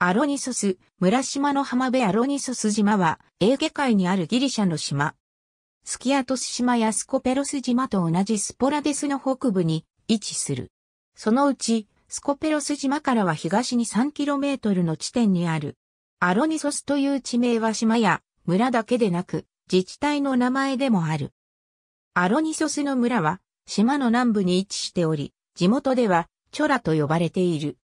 アロニソス、村島の浜辺アロニソス島は、エーゲ海にあるギリシャの島。スキアトス島やスコペロス島と同じスポラデスの北部に位置する。そのうち、スコペロス島からは東に 3km の地点にある。アロニソスという地名は島や村だけでなく、自治体の名前でもある。アロニソスの村は、島の南部に位置しており、地元では、チョラと呼ばれている。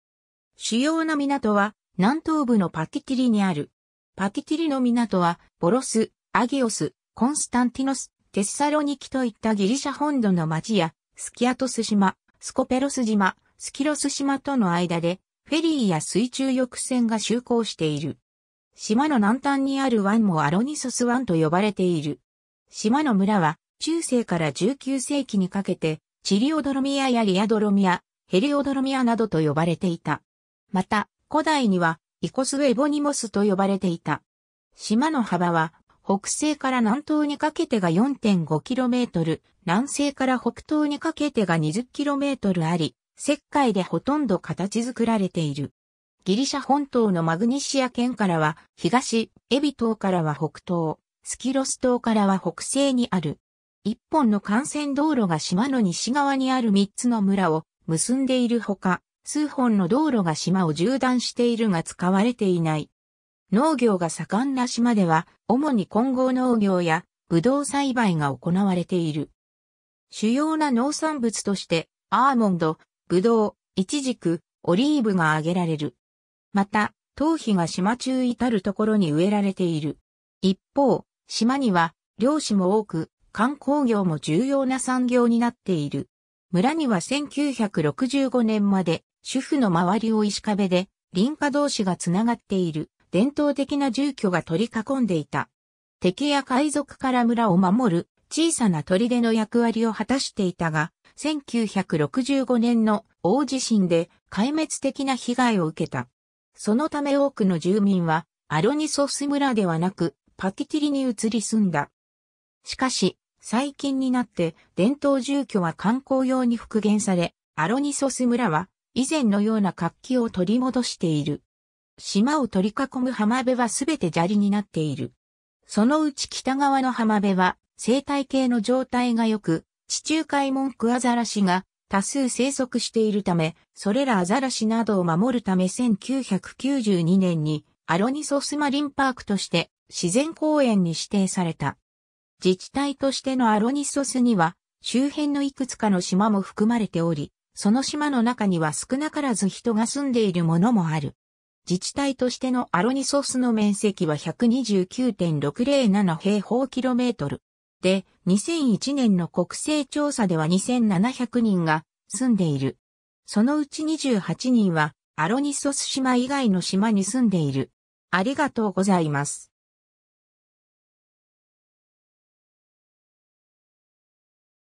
主要な港は、南東部のパキティリにある。パキティリの港は、ボロス、アギオス、コンスタンティノス、テッサロニキといったギリシャ本土の町や、スキアトス島、スコペロス島、スキロス島との間で、フェリーや水中浴船が就航している。島の南端にある湾もアロニソス湾と呼ばれている。島の村は、中世から19世紀にかけて、チリオドロミアやリアドロミア、ヘリオドロミアなどと呼ばれていた。また、古代には、イコスエボニモスと呼ばれていた。島の幅は、北西から南東にかけてが 4.5km、南西から北東にかけてが 20km あり、石灰でほとんど形作られている。ギリシャ本島のマグニシア県からは東、エビ島からは北東、スキロス島からは北西にある。一本の幹線道路が島の西側にある三つの村を結んでいるほか、数本の道路が島を縦断しているが使われていない。農業が盛んな島では、主に混合農業や、ブドウ栽培が行われている。主要な農産物として、アーモンド、ブドウ、イチジク、オリーブが挙げられる。また、頭皮が島中至るところに植えられている。一方、島には漁師も多く、観光業も重要な産業になっている。村には1965年まで主婦の周りを石壁で、林家同士がつながっている伝統的な住居が取り囲んでいた。敵や海賊から村を守る小さな砦の役割を果たしていたが、1965年の大地震で壊滅的な被害を受けた。そのため多くの住民はアロニソス村ではなくパティティリに移り住んだ。しかし、最近になって伝統住居は観光用に復元され、アロニソス村は以前のような活気を取り戻している。島を取り囲む浜辺はすべて砂利になっている。そのうち北側の浜辺は生態系の状態が良く、地中海モンクアザラシが多数生息しているため、それらアザラシなどを守るため1992年にアロニソスマリンパークとして自然公園に指定された。自治体としてのアロニソスには周辺のいくつかの島も含まれており、その島の中には少なからず人が住んでいるものもある。自治体としてのアロニソスの面積は129.607平方キロメートル。で、2001年の国勢調査では2700人が住んでいる。そのうち28人はアロニソス島以外の島に住んでいる。ありがとうございます。